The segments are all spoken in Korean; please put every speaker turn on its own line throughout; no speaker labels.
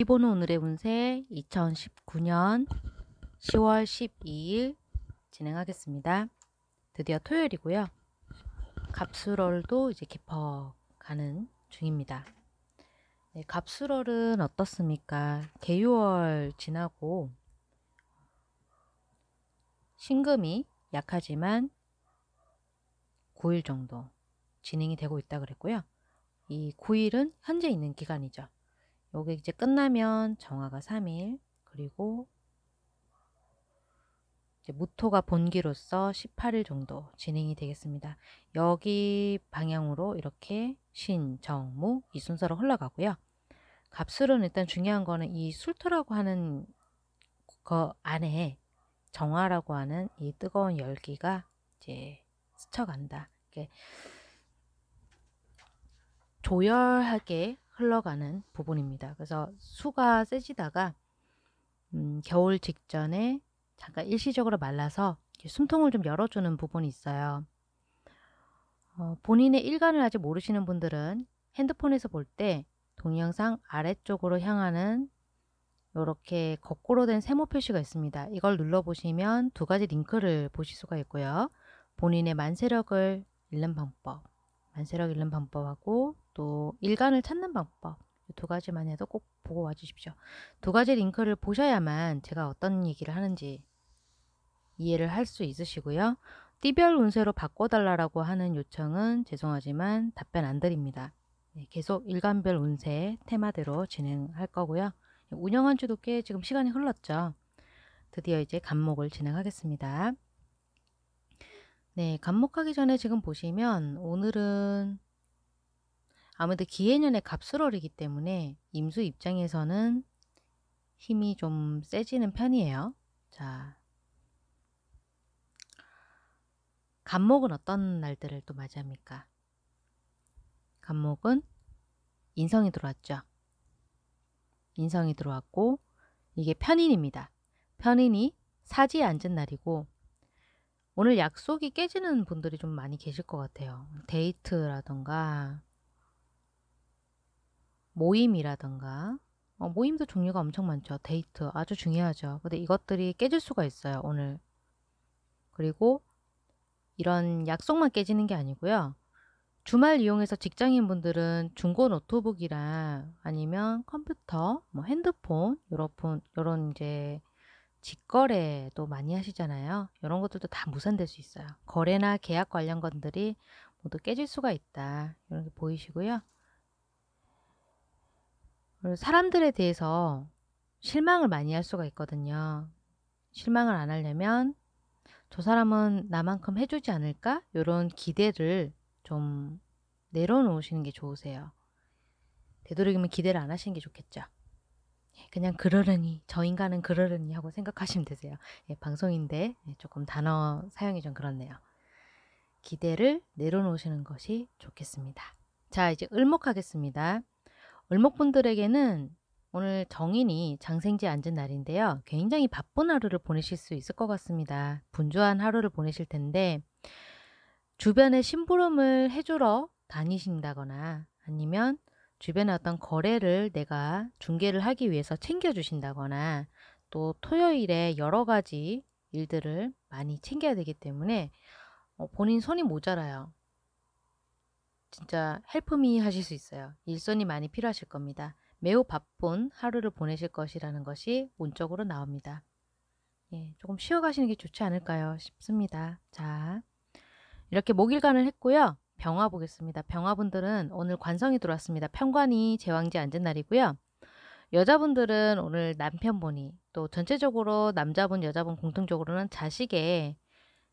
이보는 오늘의 운세 2019년 10월 12일 진행하겠습니다. 드디어 토요일이고요. 갑술월도 이제 깊어가는 중입니다. 네, 갑술월은 어떻습니까? 개유월 지나고 신금이 약하지만 9일 정도 진행이 되고 있다 그랬고요. 이 9일은 현재 있는 기간이죠. 요게 이제 끝나면 정화가 3일 그리고 이제 무토가 본기로서 18일 정도 진행이 되겠습니다. 여기 방향으로 이렇게 신, 정, 무 이 순서로 흘러가고요. 갑술은 일단 중요한 거는 이 술토라고 하는 그 안에 정화라고 하는 이 뜨거운 열기가 이제 스쳐간다. 이렇게 조열하게 흘러가는 부분입니다. 그래서 수가 세지다가 음, 겨울 직전에 잠깐 일시적으로 말라서 숨통을 좀 열어주는 부분이 있어요. 어, 본인의 일관을 아직 모르시는 분들은 핸드폰에서 볼 때 동영상 아래쪽으로 향하는 이렇게 거꾸로 된 세모 표시가 있습니다. 이걸 눌러보시면 두 가지 링크를 보실 수가 있고요. 본인의 만세력을 잃는 방법, 만세력 잃는 방법하고 또 일간을 찾는 방법 두 가지만 해도 꼭 보고 와주십시오. 두 가지 링크를 보셔야만 제가 어떤 얘기를 하는지 이해를 할 수 있으시고요. 띠별 운세로 바꿔달라고 하는 요청은 죄송하지만 답변 안 드립니다. 예, 계속 일간별 운세 테마대로 진행할 거고요. 운영한 지도 꽤 지금 시간이 흘렀죠. 드디어 이제 간목을 진행하겠습니다. 네, 간목하기 전에 지금 보시면 오늘은 아무래도 기해년의 갑술월이기 때문에 임수 입장에서는 힘이 좀 세지는 편이에요. 자, 간목은 어떤 날들을 또 맞이합니까? 간목은 인성이 들어왔죠. 인성이 들어왔고 이게 편인입니다. 편인이 사지에 앉은 날이고 오늘 약속이 깨지는 분들이 좀 많이 계실 것 같아요. 데이트라던가 모임이라든가 어, 모임도 종류가 엄청 많죠. 데이트 아주 중요하죠. 근데 이것들이 깨질 수가 있어요. 오늘. 그리고 이런 약속만 깨지는 게 아니고요. 주말 이용해서 직장인분들은 중고 노트북이랑 아니면 컴퓨터, 뭐 핸드폰, 요런, 요런 이제 직거래도 많이 하시잖아요. 이런 것들도 다 무산될 수 있어요. 거래나 계약 관련 건들이 모두 깨질 수가 있다. 이런 게 보이시고요. 사람들에 대해서 실망을 많이 할 수가 있거든요. 실망을 안 하려면 저 사람은 나만큼 해주지 않을까? 이런 기대를 좀 내려놓으시는 게 좋으세요. 되도록이면 기대를 안 하시는 게 좋겠죠. 예, 그냥 그러려니 저 인간은 그러려니 하고 생각하시면 되세요. 예, 방송인데 예, 조금 단어 사용이 좀 그렇네요. 기대를 내려놓으시는 것이 좋겠습니다. 자 이제 을목하겠습니다. 을목분들에게는 오늘 정인이 장생지에 앉은 날인데요. 굉장히 바쁜 하루를 보내실 수 있을 것 같습니다. 분주한 하루를 보내실 텐데 주변에 심부름을 해주러 다니신다거나 아니면 주변에 어떤 거래를 내가 중계를 하기 위해서 챙겨주신다거나 또 토요일에 여러 가지 일들을 많이 챙겨야 되기 때문에 어, 본인 손이 모자라요. 진짜 헬프미 하실 수 있어요. 일손이 많이 필요하실 겁니다. 매우 바쁜 하루를 보내실 것이라는 것이 운적으로 나옵니다. 예, 조금 쉬어가시는 게 좋지 않을까요 싶습니다. 자, 이렇게 목일간을 했고요. 병화 보겠습니다. 병화분들은 오늘 관성이 들어왔습니다. 평관이 제왕지 앉은 날이고요. 여자분들은 오늘 남편분이 또 전체적으로 남자분, 여자분 공통적으로는 자식의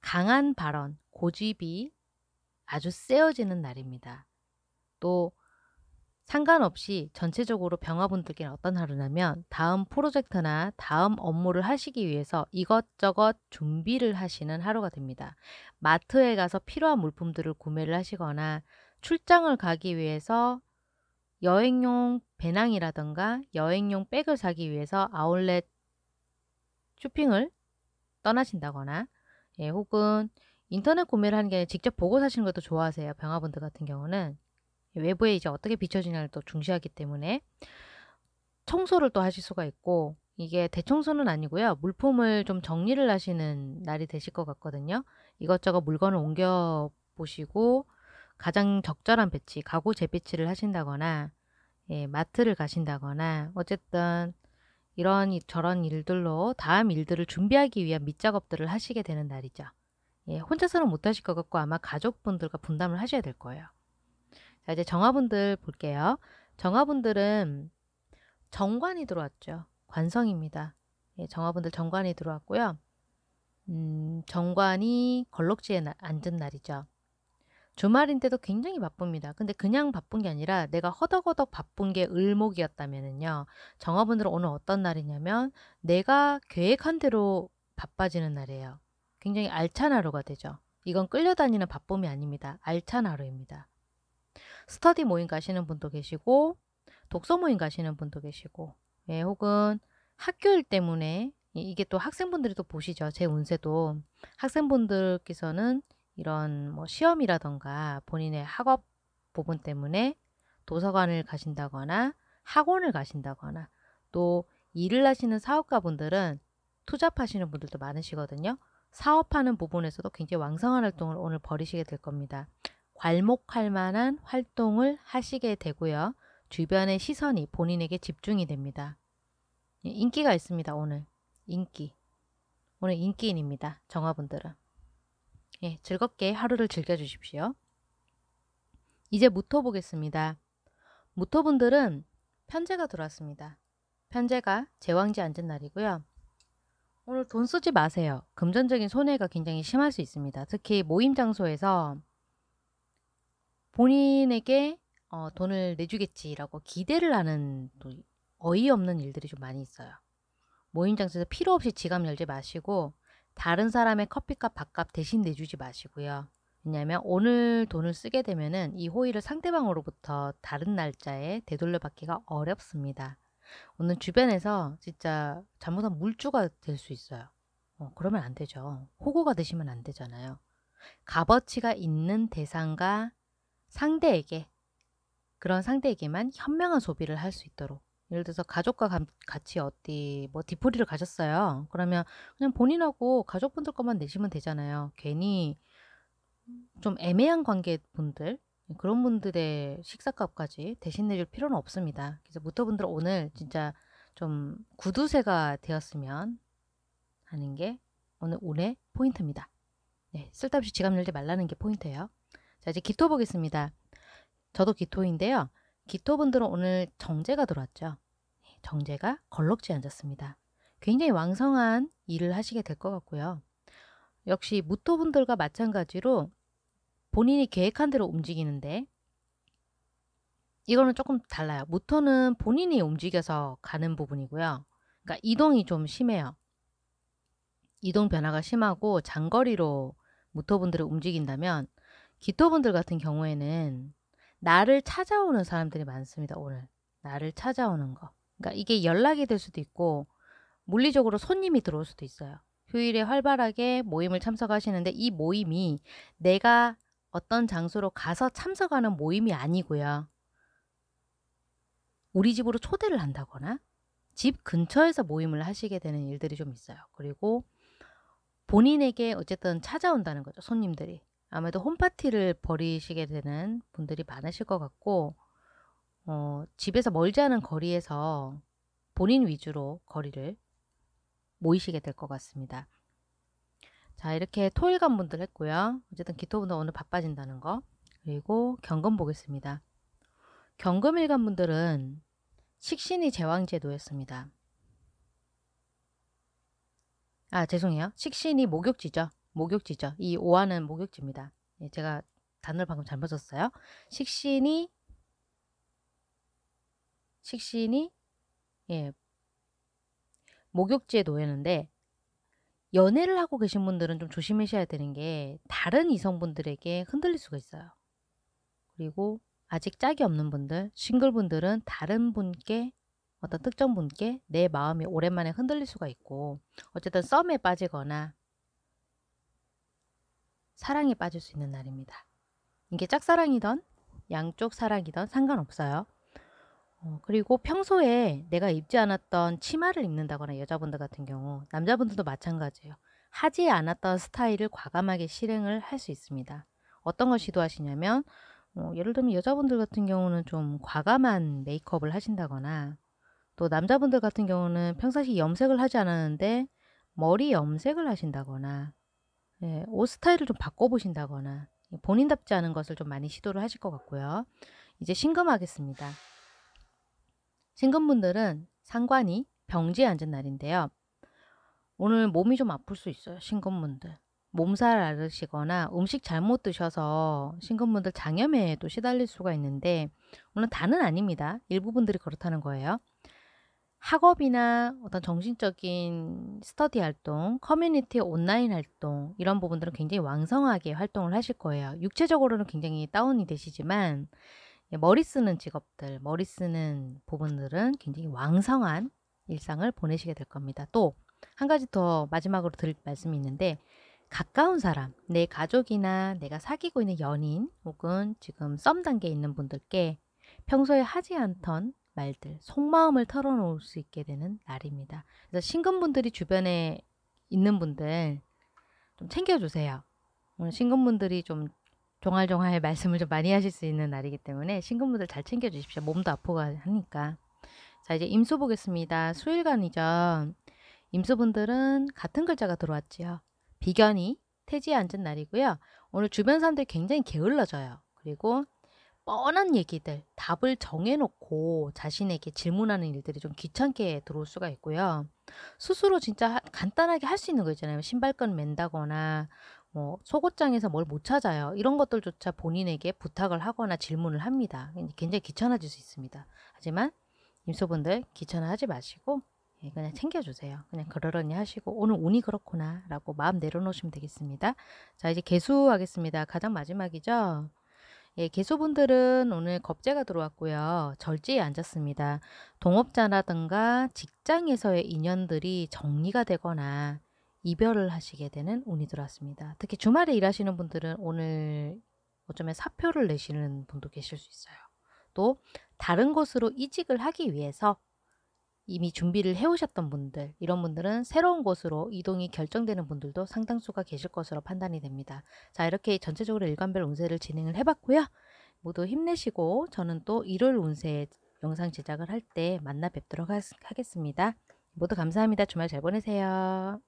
강한 발언, 고집이 아주 세어지는 날입니다. 또 상관없이 전체적으로 병화분들께는 어떤 하루냐면 다음 프로젝트나 다음 업무를 하시기 위해서 이것저것 준비를 하시는 하루가 됩니다. 마트에 가서 필요한 물품들을 구매를 하시거나 출장을 가기 위해서 여행용 배낭이라든가 여행용 백을 사기 위해서 아울렛 쇼핑을 떠나신다거나 예, 혹은 인터넷 구매를 하는 게 아니라 직접 보고 사시는 것도 좋아하세요. 병화분들 같은 경우는 외부에 이제 어떻게 비춰지냐를 또 중시하기 때문에 청소를 또 하실 수가 있고 이게 대청소는 아니고요. 물품을 좀 정리를 하시는 날이 되실 것 같거든요. 이것저것 물건을 옮겨 보시고 가장 적절한 배치, 가구 재배치를 하신다거나 예, 마트를 가신다거나 어쨌든 이런 저런 일들로 다음 일들을 준비하기 위한 밑작업들을 하시게 되는 날이죠. 예, 혼자서는 못 하실 것 같고 아마 가족분들과 분담을 하셔야 될 거예요. 자, 이제 정화분들 볼게요. 정화분들은 정관이 들어왔죠. 관성입니다. 예, 정화분들 정관이 들어왔고요. 음, 정관이 걸럭지에 나, 앉은 날이죠. 주말인데도 굉장히 바쁩니다. 근데 그냥 바쁜 게 아니라 내가 허덕허덕 바쁜 게 을목이었다면요. 정화분들은 오늘 어떤 날이냐면 내가 계획한 대로 바빠지는 날이에요. 굉장히 알찬 하루가 되죠. 이건 끌려다니는 바쁨이 아닙니다. 알찬 하루입니다. 스터디 모임 가시는 분도 계시고 독서 모임 가시는 분도 계시고 예, 혹은 학교일 때문에 이게 또 학생분들이 또 보시죠. 제 운세도 학생분들께서는 이런 뭐 시험이라던가 본인의 학업 부분 때문에 도서관을 가신다거나 학원을 가신다거나 또 일을 하시는 사업가분들은 투잡하시는 분들도 많으시거든요. 사업하는 부분에서도 굉장히 왕성한 활동을 오늘 벌이시게 될 겁니다. 괄목할 만한 활동을 하시게 되고요. 주변의 시선이 본인에게 집중이 됩니다. 예, 인기가 있습니다. 오늘 인기. 오늘 인기인입니다. 정화분들은. 예, 즐겁게 하루를 즐겨주십시오. 이제 무토 보겠습니다. 무토분들은 편제가 들어왔습니다. 편제가 제왕지 앉은 날이고요. 오늘 돈 쓰지 마세요. 금전적인 손해가 굉장히 심할 수 있습니다. 특히 모임 장소에서 본인에게 어, 돈을 내주겠지라고 기대를 하는 또 어이없는 일들이 좀 많이 있어요. 모임 장소에서 필요 없이 지갑 열지 마시고 다른 사람의 커피값 밥값 대신 내주지 마시고요. 왜냐하면 오늘 돈을 쓰게 되면 이 호의를 상대방으로부터 다른 날짜에 되돌려 받기가 어렵습니다. 오늘 주변에서 진짜 잘못한 물주가 될 수 있어요. 어, 그러면 안 되죠. 호구가 되시면 안 되잖아요. 값어치가 있는 대상과 상대에게 그런 상대에게만 현명한 소비를 할 수 있도록 예를 들어서 가족과 감, 같이 어디 뭐 디포리를 가셨어요. 그러면 그냥 본인하고 가족분들 것만 내시면 되잖아요. 괜히 좀 애매한 관계 분들 뭐 그런 분들의 식사값까지 대신 내줄 필요는 없습니다. 그래서 무토분들 오늘 진짜 좀 구두쇠가 되었으면 하는 게 오늘 오늘 포인트입니다. 네, 쓸데없이 지갑 열지 말라는 게 포인트예요. 자, 이제 기토 보겠습니다. 저도 기토인데요. 기토분들은 오늘 정제가 들어왔죠. 네, 정제가 걸럭지 앉았습니다. 굉장히 왕성한 일을 하시게 될 것 같고요. 역시 무토분들과 마찬가지로 본인이 계획한 대로 움직이는데 이거는 조금 달라요. 모토는 본인이 움직여서 가는 부분이고요. 그러니까 이동이 좀 심해요. 이동 변화가 심하고 장거리로 모토분들을 움직인다면 기토분들 같은 경우에는 나를 찾아오는 사람들이 많습니다. 오늘 나를 찾아오는 거. 그러니까 이게 연락이 될 수도 있고 물리적으로 손님이 들어올 수도 있어요. 휴일에 활발하게 모임을 참석하시는데 이 모임이 내가 어떤 장소로 가서 참석하는 모임이 아니고요. 우리 집으로 초대를 한다거나 집 근처에서 모임을 하시게 되는 일들이 좀 있어요. 그리고 본인에게 어쨌든 찾아온다는 거죠. 손님들이. 아무래도 홈파티를 벌이시게 되는 분들이 많으실 것 같고 어, 집에서 멀지 않은 거리에서 본인 위주로 거리를 모이시게 될 것 같습니다. 자 이렇게 토일간 문들 했고요. 어쨌든 기토분들 오늘 바빠진다는 거 그리고 경금 보겠습니다. 경금일간 분들은 식신이 제왕제도였습니다. 아 죄송해요. 식신이 목욕지죠. 목욕지죠. 이 오화는 목욕지입니다. 예, 제가 단어를 방금 잘못 썼어요. 식신이 식신이 예 목욕지에 놓였는데 연애를 하고 계신 분들은 좀 조심하셔야 되는 게 다른 이성분들에게 흔들릴 수가 있어요. 그리고 아직 짝이 없는 분들, 싱글분들은 다른 분께 어떤 특정 분께 내 마음이 오랜만에 흔들릴 수가 있고 어쨌든 썸에 빠지거나 사랑에 빠질 수 있는 날입니다. 이게 짝사랑이던 양쪽 사랑이던 상관없어요. 어, 그리고 평소에 내가 입지 않았던 치마를 입는다거나 여자분들 같은 경우, 남자분들도 마찬가지예요. 하지 않았던 스타일을 과감하게 실행을 할 수 있습니다. 어떤 걸 시도하시냐면, 어, 예를 들면 여자분들 같은 경우는 좀 과감한 메이크업을 하신다거나, 또 남자분들 같은 경우는 평상시 염색을 하지 않았는데 머리 염색을 하신다거나, 예, 옷 스타일을 좀 바꿔보신다거나, 본인답지 않은 것을 좀 많이 시도를 하실 것 같고요. 이제 심금하겠습니다. 신근분들은 상관이 병지에 앉은 날인데요. 오늘 몸이 좀 아플 수 있어요. 신근분들. 몸살 앓으시거나 음식 잘못 드셔서 신근분들 장염에도 시달릴 수가 있는데 물론 다는 아닙니다. 일부분들이 그렇다는 거예요. 학업이나 어떤 정신적인 스터디 활동, 커뮤니티 온라인 활동 이런 부분들은 굉장히 왕성하게 활동을 하실 거예요. 육체적으로는 굉장히 다운이 되시지만 예, 머리 쓰는 직업들, 머리 쓰는 부분들은 굉장히 왕성한 일상을 보내시게 될 겁니다. 또 한 가지 더 마지막으로 드릴 말씀이 있는데 가까운 사람, 내 가족이나 내가 사귀고 있는 연인 혹은 지금 썸 단계에 있는 분들께 평소에 하지 않던 말들, 속마음을 털어놓을 수 있게 되는 날입니다. 그래서 신근분들이 주변에 있는 분들 좀 챙겨주세요. 신근분들이 좀 종알종알 말씀을 좀 많이 하실 수 있는 날이기 때문에 신근분들 잘 챙겨주십시오. 몸도 아프고 하니까. 자 이제 임수 보겠습니다. 수일간이죠. 임수분들은 같은 글자가 들어왔지요. 비견이 태지에 앉은 날이고요. 오늘 주변 사람들이 굉장히 게을러져요. 그리고 뻔한 얘기들, 답을 정해놓고 자신에게 질문하는 일들이 좀 귀찮게 들어올 수가 있고요. 스스로 진짜 간단하게 할 수 있는 거 있잖아요. 신발끈 맨다거나 뭐 속옷장에서 뭘 못 찾아요. 이런 것들조차 본인에게 부탁을 하거나 질문을 합니다. 굉장히 귀찮아질 수 있습니다. 하지만 임소분들 귀찮아하지 마시고 예, 그냥 챙겨주세요. 그냥 그러려니 하시고 오늘 운이 그렇구나 라고 마음 내려놓으시면 되겠습니다. 자 이제 개수하겠습니다. 가장 마지막이죠. 예, 개수분들은 오늘 겁재가 들어왔고요. 절지에 앉았습니다. 동업자라든가 직장에서의 인연들이 정리가 되거나 이별을 하시게 되는 운이 들어왔습니다. 특히 주말에 일하시는 분들은 오늘 어쩌면 사표를 내시는 분도 계실 수 있어요. 또 다른 곳으로 이직을 하기 위해서 이미 준비를 해오셨던 분들, 이런 분들은 새로운 곳으로 이동이 결정되는 분들도 상당수가 계실 것으로 판단이 됩니다. 자, 이렇게 전체적으로 일관별 운세를 진행을 해봤고요. 모두 힘내시고 저는 또 일요일 운세 영상 제작을 할 때 만나 뵙도록 하겠습니다. 모두 감사합니다. 주말 잘 보내세요.